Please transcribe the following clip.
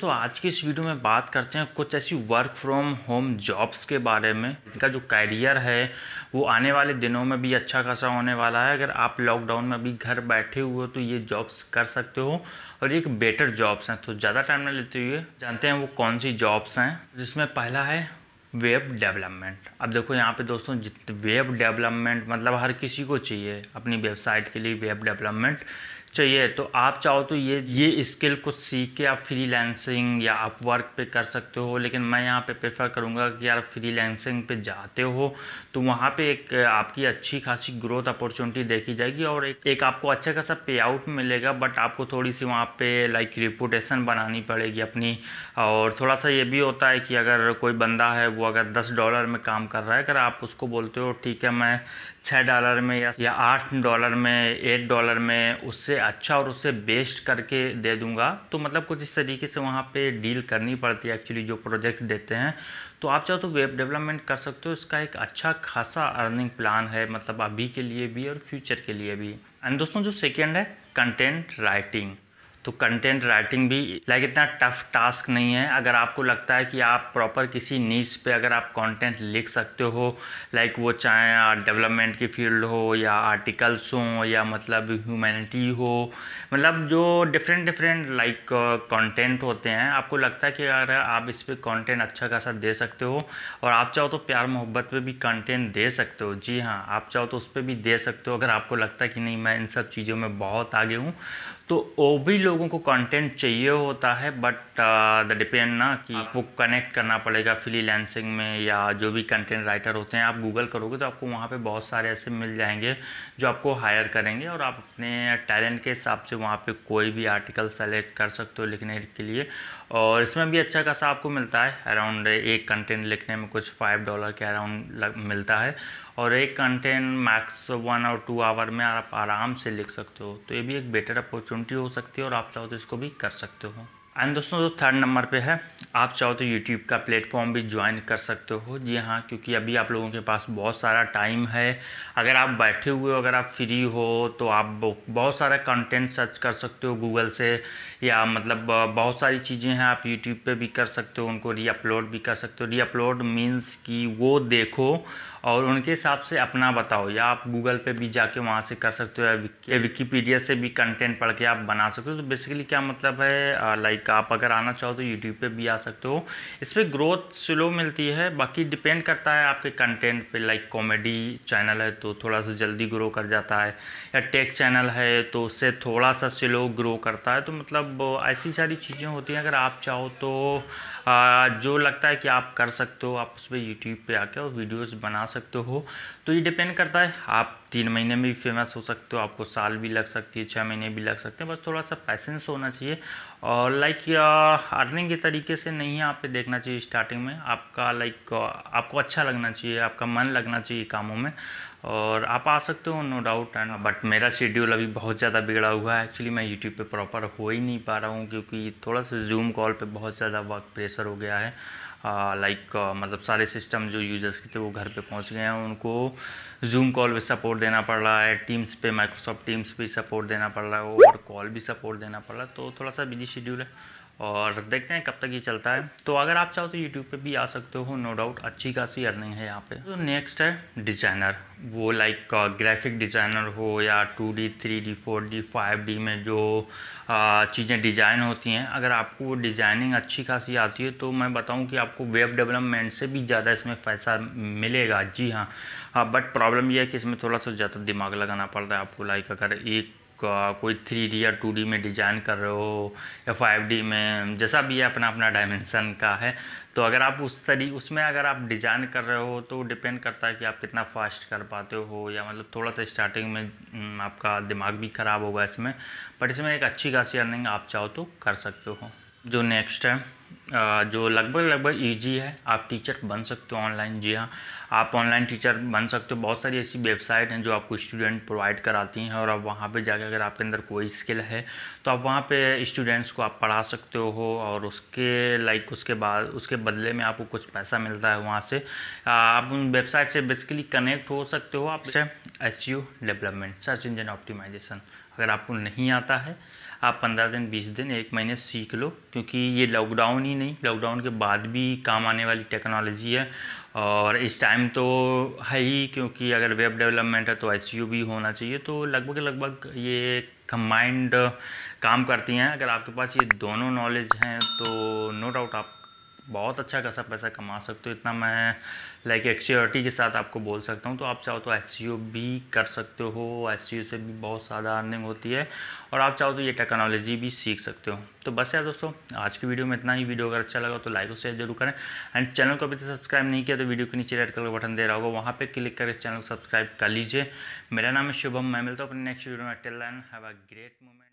दोस्तों आज की इस वीडियो में बात करते हैं कुछ ऐसी वर्क फ्रॉम होम जॉब्स के बारे में इनका जो कैरियर है वो आने वाले दिनों में भी अच्छा खासा होने वाला है अगर आप लॉकडाउन में भी घर बैठे हुए हो तो ये जॉब्स कर सकते हो और एक बेटर जॉब्स हैं तो ज़्यादा टाइम ना लेते हुए जानते हैं वो कौन सी जॉब्स हैं जिसमें पहला है वेब डेवलपमेंट अब देखो यहाँ पे दोस्तों वेब डेवलपमेंट मतलब हर किसी को चाहिए अपनी वेबसाइट के लिए वेब डेवलपमेंट चाहिए तो आप चाहो तो ये ये स्किल कुछ सीख के आप फ्री लेंसिंग या आप वर्क पे कर सकते हो लेकिन मैं यहाँ पे प्रेफर करूँगा कि यार फ्री लेंसिंग पे जाते हो तो वहाँ पे एक आपकी अच्छी खासी ग्रोथ अपॉर्चुनिटी देखी जाएगी और एक, एक आपको अच्छा खासा पे आउट मिलेगा बट आपको थोड़ी सी वहाँ पर लाइक रिपोटेशन बनानी पड़ेगी अपनी और थोड़ा सा ये भी होता है कि अगर कोई बंदा है वो अगर दस डॉलर में काम कर रहा है अगर आप उसको बोलते हो ठीक है मैं छः डॉलर में या या आठ डॉलर में एट डॉलर में उससे अच्छा और उससे बेस्ट करके दे दूंगा तो मतलब कुछ इस तरीके से वहाँ पे डील करनी पड़ती है एक्चुअली जो प्रोजेक्ट देते हैं तो आप चाहो तो वेब डेवलपमेंट कर सकते हो इसका एक अच्छा खासा अर्निंग प्लान है मतलब अभी के लिए भी और फ्यूचर के लिए भी एंड दोस्तों जो सेकेंड है कंटेंट राइटिंग तो कंटेंट राइटिंग भी लाइक इतना टफ टास्क नहीं है अगर आपको लगता है कि आप प्रॉपर किसी नीच पे अगर आप कंटेंट लिख सकते हो लाइक वो चाहे डेवलपमेंट की फील्ड हो या आर्टिकल्स हो या मतलब ह्यूमैनिटी हो मतलब जो डिफरेंट डिफरेंट लाइक कंटेंट होते हैं आपको लगता है कि अगर आप इस पर कॉन्टेंट अच्छा खासा दे सकते हो और आप चाहो तो प्यार मोहब्बत पर भी कंटेंट दे सकते हो जी हाँ आप चाहो तो उस पर भी दे सकते हो अगर आपको लगता है कि नहीं मैं इन सब चीज़ों में बहुत आगे हूँ तो वो भी लोगों को कंटेंट चाहिए होता है बट द डिपेंड ना कि हाँ। आपको कनेक्ट करना पड़ेगा फ्रीलांसिंग में या जो भी कंटेंट राइटर होते हैं आप गूगल करोगे तो आपको वहाँ पे बहुत सारे ऐसे मिल जाएंगे जो आपको हायर करेंगे और आप अपने टैलेंट के हिसाब से वहाँ पे कोई भी आर्टिकल सेलेक्ट कर सकते हो लिखने के लिए और इसमें भी अच्छा खासा आपको मिलता है अराउंड एक कंटेंट लिखने में कुछ फाइव डॉलर के अराउंड मिलता है और एक कंटेंट मैक्स वन और टू आवर में आप आराम से लिख सकते हो तो ये भी एक बेटर अपॉर्चुनिटी हो सकती है और आप चाहो तो इसको भी कर सकते हो एंड दोस्तों जो थर्ड नंबर पे है आप चाहो तो यूट्यूब का प्लेटफॉर्म भी ज्वाइन कर सकते हो जी हाँ क्योंकि अभी आप लोगों के पास बहुत सारा टाइम है अगर आप बैठे हुए हो अगर आप फ्री हो तो आप बहुत सारा कंटेंट सर्च कर सकते हो गूगल से या मतलब बहुत सारी चीज़ें हैं आप यूट्यूब पे भी कर सकते हो उनको रीअपलोड भी कर सकते हो रीअपलोड मीन्स कि वो देखो और उनके हिसाब से अपना बताओ या आप गूगल पे भी जाके वहाँ से कर सकते हो या विकीपीडिया से भी कंटेंट पढ़ के आप बना सकते हो तो बेसिकली क्या मतलब है लाइक आप अगर आना चाहो तो यूट्यूब पे भी आ सकते हो इस पर ग्रोथ स्लो मिलती है बाकी डिपेंड करता है आपके कंटेंट पे लाइक कॉमेडी चैनल है तो थोड़ा सा जल्दी ग्रो कर जाता है या टेक चैनल है तो उससे थोड़ा सा स्लो ग्रो करता है तो मतलब ऐसी सारी चीज़ें होती हैं अगर आप चाहो तो जो लगता है कि आप कर सकते हो आप उस पर यूट्यूब पर आकर वीडियोज़ बना सकते हो तो ये डिपेंड करता है आप तीन महीने में भी फेमस हो सकते हो आपको साल भी लग सकती है छः महीने भी लग सकते हैं बस थोड़ा सा पैसेंस होना चाहिए और लाइक अर्निंग के तरीके से नहीं है आप देखना चाहिए स्टार्टिंग में आपका लाइक आपको अच्छा लगना चाहिए आपका मन लगना चाहिए कामों में और आप आ सकते हो नो डाउट एंड बट मेरा शेड्यूल अभी बहुत ज़्यादा बिगड़ा हुआ है एक्चुअली मैं यूट्यूब पे प्रॉपर हो ही नहीं पा रहा हूँ क्योंकि थोड़ा सा जूम कॉल पे बहुत ज़्यादा वर्क प्रेशर हो गया है लाइक मतलब सारे सिस्टम जो यूज़र्स के थे वो घर पे पहुंच गए हैं उनको जूम कॉल भी सपोर्ट देना पड़ रहा है टीम्स पे माइक्रोसॉफ्ट टीम्स भी सपोर्ट देना पड़ रहा है और कॉल भी सपोर्ट देना पड़ रहा है तो थोड़ा सा बिजी शेड्यूल है और देखते हैं कब तक ये चलता है तो अगर आप चाहो तो यूट्यूब पे भी आ सकते हो नो डाउट अच्छी खासी अर्निंग है यहाँ पे तो नेक्स्ट है डिजाइनर वो लाइक ग्राफिक डिज़ाइनर हो या two D three D four D five D में जो uh, चीज़ें डिज़ाइन होती हैं अगर आपको डिज़ाइनिंग अच्छी खासी आती है तो मैं बताऊं कि आपको वेब डेवलपमेंट से भी ज़्यादा इसमें पैसा मिलेगा जी हाँ बट प्रॉब्लम यह है कि इसमें थोड़ा सा ज़्यादा दिमाग लगाना पड़ता है आपको लाइक अगर एक कोई थ्री डी या टू डी में डिजाइन कर रहे हो या फाइव डी में जैसा भी है अपना अपना डायमेंसन का है तो अगर आप उस तरी उसमें अगर आप डिजाइन कर रहे हो तो डिपेंड करता है कि आप कितना फास्ट कर पाते हो या मतलब थोड़ा सा स्टार्टिंग में हम्म, आपका दिमाग भी ख़राब होगा इसमें बट इसमें एक अच्छी खासी अर्निंग आप चाहो तो कर सकते हो जो नेक्स्ट है जो लगभग लगभग इजी है आप टीचर बन सकते हो ऑनलाइन जी हाँ आप ऑनलाइन टीचर बन सकते हो बहुत सारी ऐसी वेबसाइट हैं जो आपको स्टूडेंट प्रोवाइड कराती हैं और आप वहाँ पे जाकर अगर आपके अंदर कोई स्किल है तो आप वहाँ पे स्टूडेंट्स को आप पढ़ा सकते हो और उसके लाइक उसके बाद उसके बदले में आपको कुछ पैसा मिलता है वहाँ से आप उन वेबसाइट से बेसिकली कनेक्ट हो सकते हो आप एस डेवलपमेंट सर्च इंजन ऑप्टिमाइजेशन अगर आपको नहीं आता है आप पंद्रह दिन बीस दिन एक महीने सीख लो क्योंकि ये लॉकडाउन ही नहीं लॉकडाउन के बाद भी काम आने वाली टेक्नोलॉजी है और इस टाइम तो है ही क्योंकि अगर वेब डेवलपमेंट है तो एस भी होना चाहिए तो लगभग लगभग ये कम्बाइंड काम करती हैं अगर आपके पास ये दोनों नॉलेज हैं तो नो डाउट आप बहुत अच्छा खासा पैसा कमा सकते हो इतना मैं लाइक एक्सीटी के साथ आपको बोल सकता हूँ तो आप चाहो तो एस e भी कर सकते हो एस e से भी बहुत ज़्यादा अर्निंग होती है और आप चाहो तो ये टेक्नोलॉजी भी सीख सकते हो तो बस यार दोस्तों आज की वीडियो में इतना ही वीडियो अगर अच्छा लगा तो लाइक और शेयर जरूर करें एंड चैनल को अभी तक सब्सक्राइब नहीं किया तो वीडियो के नीचे रेड कलर का बटन दे रहा होगा वहाँ पर क्लिक करके चैनल को सब्सक्राइब कर लीजिए मेरा नाम है शुभम मैं मिलता हूँ अपने नेक्स्ट वीडियो में टेल लाइन हैव अ ग्रेट मोमेंट